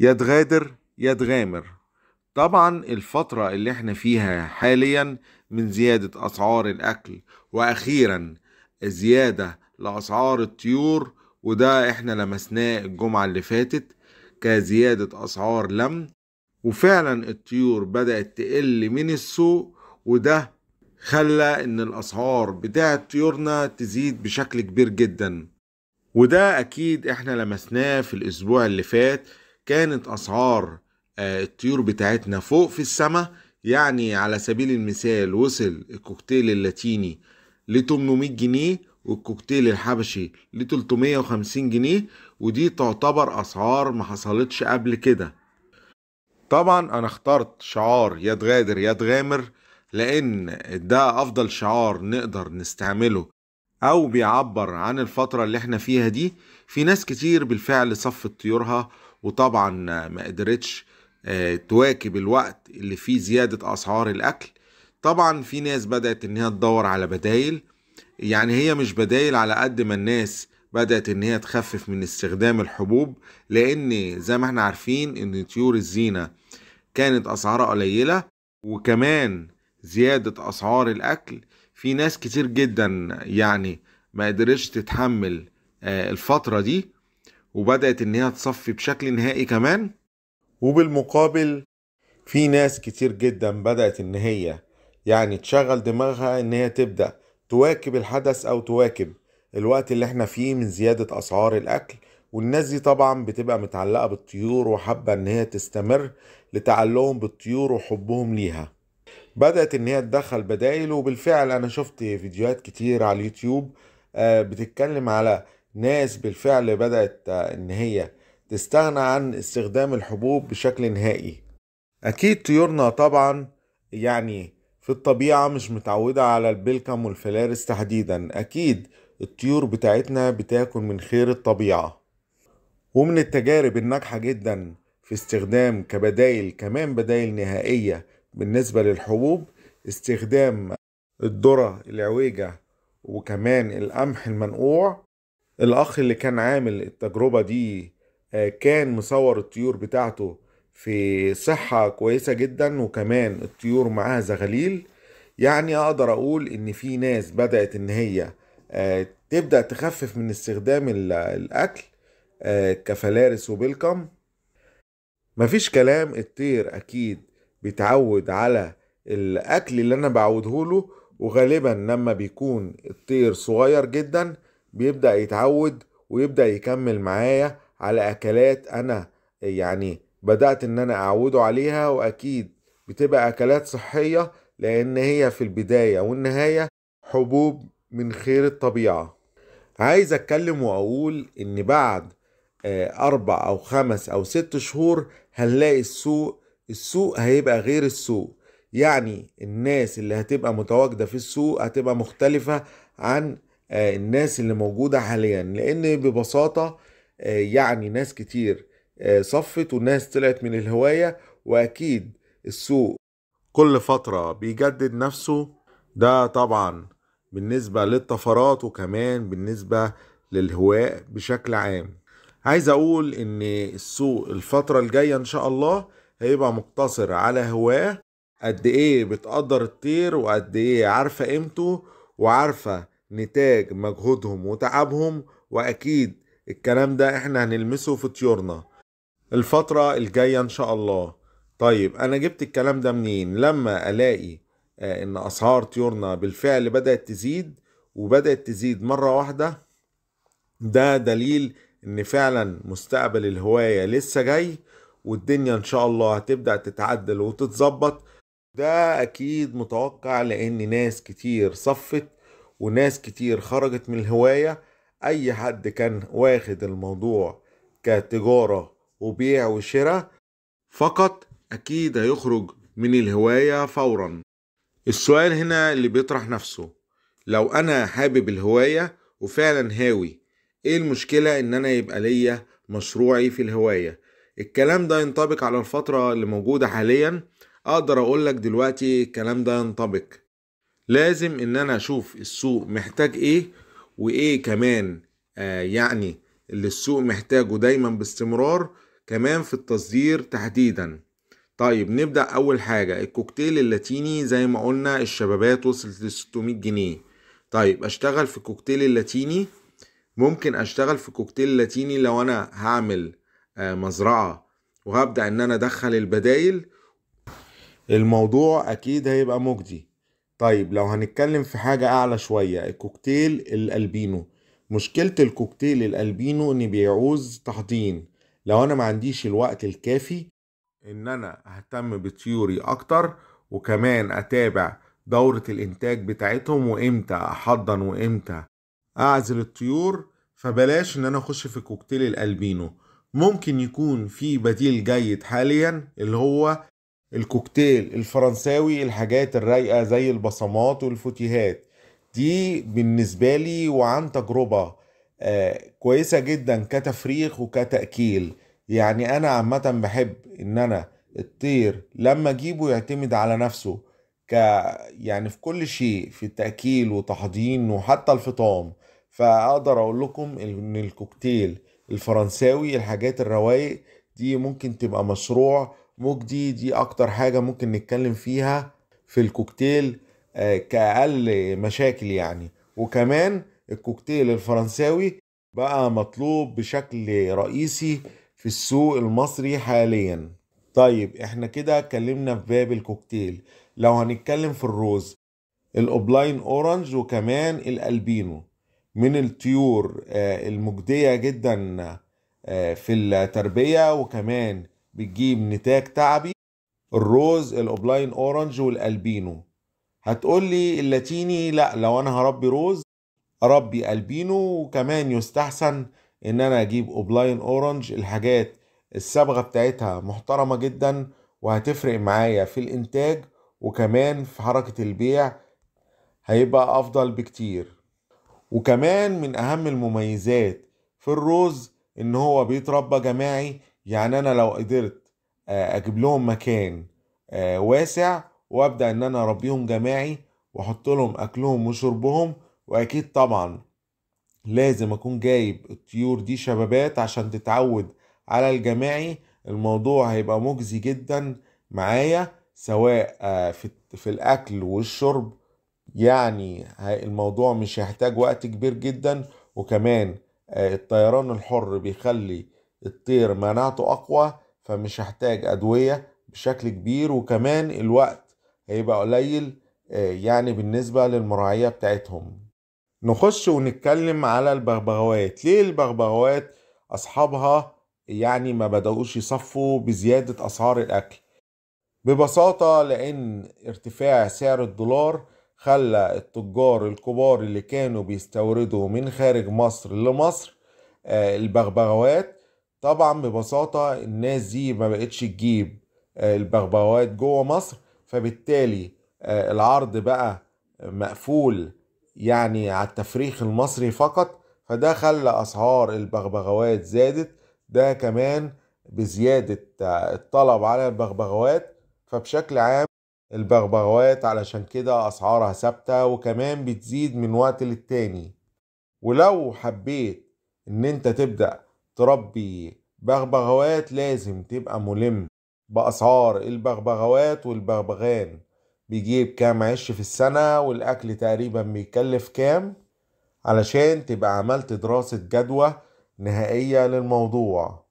يا تغادر يا تغامر طبعا الفترة اللي احنا فيها حاليا من زيادة أسعار الأكل وأخيرا زيادة لأسعار الطيور وده احنا لمسناه الجمعة اللي فاتت كزيادة أسعار لم وفعلا الطيور بدأت تقل من السوق وده خلى ان الاسعار بتاع طيورنا تزيد بشكل كبير جدا وده اكيد احنا لمسناه في الاسبوع اللي فات كانت أسعار آه، الطيور بتاعتنا فوق في السماء يعني على سبيل المثال وصل الكوكتيل اللاتيني ل 800 جنيه والكوكتيل الحبشي ل 350 جنيه ودي تعتبر أسعار ما حصلتش قبل كده طبعا أنا اخترت شعار يا تغادر يا تغامر لأن ده أفضل شعار نقدر نستعمله أو بيعبر عن الفترة اللي احنا فيها دي في ناس كتير بالفعل صفت طيورها وطبعا ما قدرتش آه، تواكب الوقت اللي فيه زيادة أسعار الأكل طبعا في ناس بدأت إن هي تدور على بدايل يعني هي مش بدايل على قد ما الناس بدأت إن هي تخفف من استخدام الحبوب لأن زي ما احنا عارفين إن طيور الزينة كانت أسعارها قليلة وكمان زيادة أسعار الأكل في ناس كتير جدا يعني ما قدرتش تتحمل آه، الفترة دي وبدأت إن هي تصفي بشكل نهائي كمان وبالمقابل في ناس كتير جدا بدأت إن هي يعني تشغل دماغها إن هي تبدأ تواكب الحدث أو تواكب الوقت اللي احنا فيه من زيادة أسعار الأكل والناس دي طبعا بتبقى متعلقة بالطيور وحابة إن هي تستمر لتعلقهم بالطيور وحبهم ليها بدأت إن هي تدخل بدائل وبالفعل أنا شفت فيديوهات كتير على اليوتيوب آه، بتتكلم على ناس بالفعل بدأت إن هي تستغنى عن استخدام الحبوب بشكل نهائي أكيد طيورنا طبعا يعني في الطبيعة مش متعودة على البلكم والفلارس تحديدا أكيد الطيور بتاعتنا بتاكل من خير الطبيعة ومن التجارب الناجحة جدا في استخدام كبدايل كمان بدايل نهائية بالنسبة للحبوب استخدام الذرة العويجة وكمان القمح المنقوع الاخ اللي كان عامل التجربة دي آه، كان مصور الطيور بتاعته في صحة كويسة جدا وكمان الطيور معاها زغاليل يعني اقدر اقول ان في ناس بدأت ان هي آه، تبدأ تخفف من استخدام الاكل آه، كفلارس وبيلكم مفيش كلام الطير اكيد بيتعود على الاكل اللي انا بعوده له وغالبا لما بيكون الطير صغير جدا بيبدأ يتعود ويبدأ يكمل معايا على أكلات أنا يعني بدأت إن أنا أعوده عليها وأكيد بتبقى أكلات صحية لأن هي في البداية والنهاية حبوب من خير الطبيعة عايز أتكلم وأقول إن بعد آه، أربع أو خمس أو ست شهور هنلاقي السوق السوق هيبقى غير السوق يعني الناس اللي هتبقى متواجدة في السوق هتبقى مختلفة عن آه، الناس اللي موجودة حاليا لأن ببساطة آه، يعني ناس كتير آه، صفت والناس طلعت من الهواية وأكيد السوق كل فترة بيجدد نفسه ده طبعا بالنسبة للطفرات وكمان بالنسبة للهواء بشكل عام عايز أقول إن السوق الفترة الجاية إن شاء الله هيبقى مقتصر على هواه قد إيه بتقدر الطير وقد إيه عارفة قيمته وعارفة نتاج مجهودهم وتعبهم واكيد الكلام ده احنا هنلمسه في طيورنا الفترة الجاية ان شاء الله طيب انا جبت الكلام ده منين لما الاقي آه، ان اسعار طيورنا بالفعل بدأت تزيد وبدأت تزيد مرة واحدة ده دليل ان فعلا مستقبل الهواية لسه جاي والدنيا ان شاء الله هتبدأ تتعدل وتتظبط ده اكيد متوقع لان ناس كتير صفت وناس كتير خرجت من الهواية أي حد كان واخد الموضوع كتجارة وبيع وشراء فقط أكيد هيخرج من الهواية فورا السؤال هنا اللي بيطرح نفسه لو أنا حابب الهواية وفعلا هاوي إيه المشكلة إن أنا يبقى ليا مشروعي في الهواية الكلام ده ينطبق على الفترة اللي موجودة حاليا أقدر أقولك دلوقتي الكلام ده ينطبق لازم ان انا اشوف السوق محتاج ايه وايه كمان آه يعني اللي السوق محتاجه دايما باستمرار كمان في التصدير تحديدا طيب نبدأ أول حاجة الكوكتيل اللاتيني زي ما قلنا الشبابات وصلت ل 600 جنيه طيب أشتغل في كوكتيل اللاتيني ممكن أشتغل في كوكتيل لاتيني لو أنا هعمل آه مزرعة وهبدأ إن أنا أدخل البدايل الموضوع أكيد هيبقى مجدي طيب لو هنتكلم في حاجة أعلى شوية الكوكتيل الألبينو مشكلة الكوكتيل الألبينو إن بيعوز تحضين لو أنا ما عنديش الوقت الكافي إن أنا أهتم بطيوري أكتر وكمان أتابع دورة الإنتاج بتاعتهم وإمتى أحضن وإمتى أعزل الطيور فبلاش إن أنا أخش في كوكتيل الألبينو ممكن يكون في بديل جيد حاليا اللي هو الكوكتيل الفرنساوي الحاجات الرايقه زي البصمات والفوتيهات دي بالنسبه لي وعن تجربه آه كويسه جدا كتفريغ وكتاكيل يعني انا عامه بحب ان انا الطير لما اجيبه يعتمد على نفسه ك يعني في كل شيء في التاكيل وتحضين وحتى الفطام فاقدر اقول لكم ان الكوكتيل الفرنساوي الحاجات الروايق دي ممكن تبقى مشروع مجدي دي اكتر حاجة ممكن نتكلم فيها في الكوكتيل آه، كأقل مشاكل يعني وكمان الكوكتيل الفرنساوي بقى مطلوب بشكل رئيسي في السوق المصري حاليا طيب احنا كده اتكلمنا في باب الكوكتيل لو هنتكلم في الروز الاوبلاين اورنج وكمان الالبينو من الطيور آه، المجدية جدا آه، في التربية وكمان بتجيب نتاج تعبي الروز الاوبلاين اورنج والالبينو هتقول لي اللاتيني لا لو انا هربي روز اربي البينو وكمان يستحسن ان انا اجيب اوبلاين اورنج الحاجات الصبغه بتاعتها محترمه جدا وهتفرق معايا في الانتاج وكمان في حركه البيع هيبقى افضل بكتير وكمان من اهم المميزات في الروز ان هو بيتربى جماعي يعني انا لو قدرت آه، اجيب لهم مكان آه، واسع وابدا ان انا اربيهم جماعي واحط لهم اكلهم وشربهم واكيد طبعا لازم اكون جايب الطيور دي شبابات عشان تتعود على الجماعي الموضوع هيبقى مجزي جدا معايا سواء آه، في, في الاكل والشرب يعني الموضوع مش هيحتاج وقت كبير جدا وكمان الطيران الحر بيخلي الطير مناعته اقوى فمش هحتاج ادويه بشكل كبير وكمان الوقت هيبقى قليل آه، يعني بالنسبه للمراعيه بتاعتهم نخش ونتكلم على البغبغاوات ليه البغبغاوات اصحابها يعني ما بدأوش يصفوا بزياده اسعار الاكل ببساطه لان ارتفاع سعر الدولار خلى التجار الكبار اللي كانوا بيستوردوا من خارج مصر لمصر آه، البغبغاوات طبعا ببساطة الناس دي ما بقتش تجيب آه، البغبغاوات جوه مصر فبالتالي آه، العرض بقى مقفول يعني على التفريخ المصري فقط فده خلى أسعار البغبغاوات زادت ده كمان بزيادة آه، الطلب على البغبغاوات فبشكل عام البغبغاوات علشان كده أسعارها ثابتة وكمان بتزيد من وقت للتاني ولو حبيت إن أنت تبدأ تربي بغبغاوات لازم تبقى ملم بأسعار البغبغاوات والبغبغان بيجيب كام عش في السنة والأكل تقريبا بيكلف كام علشان تبقى عملت دراسة جدوى نهائية للموضوع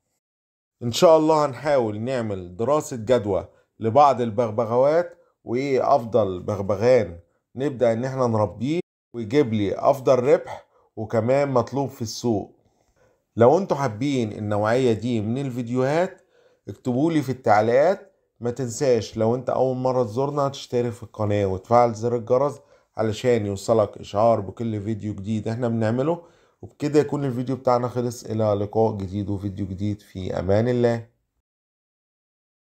إن شاء الله هنحاول نعمل دراسة جدوى لبعض البغبغاوات وإيه أفضل بغبغان نبدأ إن إحنا نربيه ويجيب لي أفضل ربح وكمان مطلوب في السوق لو انتوا حابين النوعية دي من الفيديوهات اكتبوا لي في التعليقات ما تنساش لو انت اول مرة تزورنا تشترك في القناة وتفعل زر الجرس علشان يوصلك اشعار بكل فيديو جديد احنا بنعمله وبكده يكون الفيديو بتاعنا خلص الى لقاء جديد وفيديو جديد في امان الله